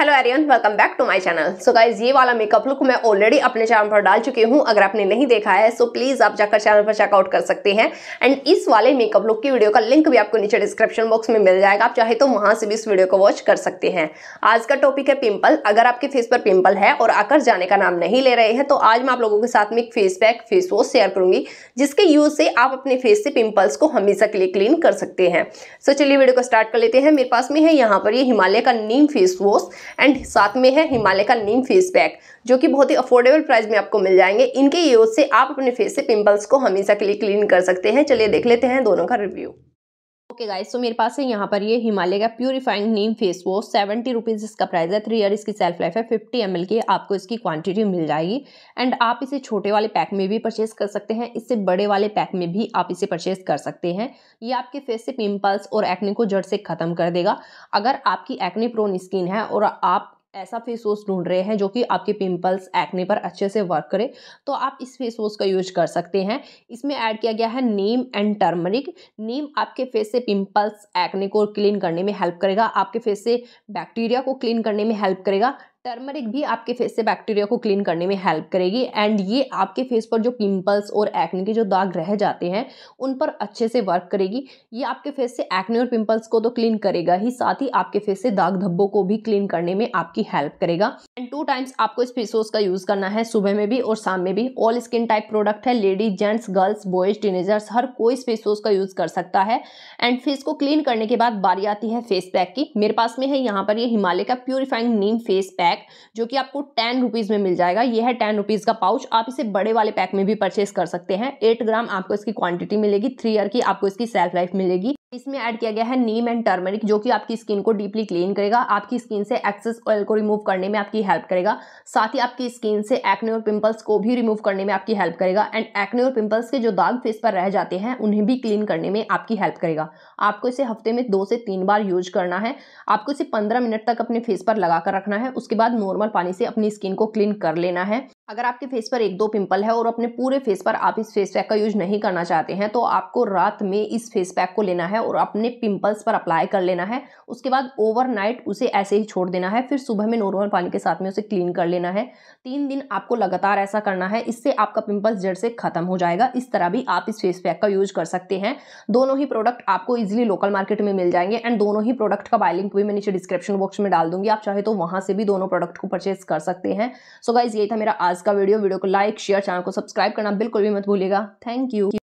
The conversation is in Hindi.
हेलो एरियन welcome back to my channel so guys ये वाला मेकअप लुक मैं ऑलरेडी अपने चैनल पर डाल चुकी हूँ अगर आपने नहीं देखा है सो so प्लीज़ आप जाकर चैनल पर चेकआउट कर सकते हैं एंड इस वाले मेकअप लुक की वीडियो का लिंक भी आपको नीचे डिस्क्रिप्शन बॉक्स में मिल जाएगा आप चाहे तो वहाँ से भी इस वीडियो को वॉच कर सकते हैं आज का टॉपिक है पिम्पल अगर आपके फेस पर पिम्पल है और आकर जाने का नाम नहीं ले रहे हैं तो आज मैं आप लोगों के साथ में एक face pack face wash share करूंगी जिसके यूज़ से आप अपने फेस से पिम्पल्स को हमेशा के लिए क्लीन कर सकते हैं सो चलिए वीडियो को स्टार्ट कर लेते हैं मेरे पास में है यहाँ पर ये हिमालय का नीम फेस वॉश एंड साथ में है हिमालय का नीम फेस पैक जो कि बहुत ही अफोर्डेबल प्राइस में आपको मिल जाएंगे इनके यूज से आप अपने फेस से पिंपल्स को हमेशा के लिए क्लीन कर सकते हैं चलिए देख लेते हैं दोनों का रिव्यू ओके गाइस तो मेरे पास है यहाँ पर ये हिमालय का purifying neem face wash seventy rupees इसका प्राइस है थ्री ईयर इसकी सेल्फ लाइफ है फिफ्टी एम की आपको इसकी क्वांटिटी मिल जाएगी एंड आप इसे छोटे वाले पैक में भी परचेज कर सकते हैं इससे बड़े वाले पैक में भी आप इसे परचेज कर सकते हैं ये आपके फेस से पिम्पल्स और एक्ने को जड़ से ख़त्म कर देगा अगर आपकी एक्ने प्रोन स्किन है और आप ऐसा फेस वॉश ढूंढ रहे हैं जो कि आपके पिंपल्स एक्ने पर अच्छे से वर्क करे तो आप इस फेस वॉश का यूज कर सकते हैं इसमें ऐड किया गया है नीम एंड टर्मरिक नीम आपके फेस से पिंपल्स एक्ने को क्लीन करने में हेल्प करेगा आपके फेस से बैक्टीरिया को क्लीन करने में हेल्प करेगा टर्मरिक भी आपके फेस से बैक्टीरिया को क्लीन करने में हेल्प करेगी एंड ये आपके फेस पर जो पिंपल्स और एक्ने के जो दाग रह जाते हैं उन पर अच्छे से वर्क करेगी ये आपके फेस से एक्ने और पिंपल्स को तो क्लीन करेगा ही साथ ही आपके फेस से दाग धब्बों को भी क्लीन करने में आपकी हेल्प करेगा एंड टू टाइम्स आपको इस फेस वॉश का यूज़ करना है सुबह में भी और शाम में भी ऑल स्किन टाइप प्रोडक्ट है ladies gents girls boys teenagers हर कोई इस फेस वॉश का यूज़ कर सकता है एंड फेस को क्लीन करने के बाद बारी आती है फेस पैक की मेरे पास में है यहाँ पर ये हिमालय का purifying neem face pack pack जो कि आपको टेन रुपीज़ में मिल जाएगा यह है टेन रुपीज़ का पाउच आप इसे बड़े वाले पैक में भी परचेस कर सकते हैं एट ग्राम आपको इसकी क्वांटिटी मिलेगी थ्री ईयर की आपको इसकी सेल्फ लाइफ मिलेगी इसमें ऐड किया गया है नीम एंड टर्मरिक जो कि आपकी स्किन को डीपली क्लीन करेगा आपकी स्किन से एक्सेस ऑयल को रिमूव करने में आपकी हेल्प करेगा साथ ही आपकी स्किन से एक्ने और पिंपल्स को भी रिमूव करने में आपकी हेल्प करेगा एंड एक्ने और पिंपल्स के जो दाग फेस पर रह जाते हैं उन्हें भी क्लीन करने में आपकी हेल्प करेगा आपको इसे हफ्ते में दो से तीन बार यूज करना है आपको इसे पंद्रह मिनट तक अपने फेस पर लगा कर रखना है उसके बाद नॉर्मल पानी से अपनी स्किन को क्लीन कर लेना है अगर आपके फेस पर एक दो पिंपल है और अपने पूरे फेस पर आप इस फेस पैक का यूज नहीं करना चाहते हैं तो आपको रात में इस फेस पैक को लेना है और अपने पिंपल्स पर अप्लाई कर लेना है उसके बाद ओवरनाइट उसे ऐसे ही छोड़ देना है फिर सुबह में नॉर्मल पानी के साथ में उसे क्लीन कर लेना है तीन दिन आपको लगातार ऐसा करना है इससे आपका पिंपल्स जड़ से खत्म हो जाएगा इस तरह भी आप इस फेस पैक का यूज कर सकते हैं दोनों ही प्रोडक्ट आपको ईजिली लोकल मार्केट में मिल जाएंगे एंड दोनों ही प्रोडक्ट का बाय लिंक भी मैं नीचे डिस्क्रिप्शन बॉक्स में डाल दूंगी आप चाहे तो वहाँ से भी दोनों प्रोडक्ट को परचेज कर सकते हैं सो गाइज यही था मेरा आज का वीडियो वीडियो को लाइक शेयर चैनल को सब्सक्राइब करना बिल्कुल भी मत भूलिएगा थैंक यू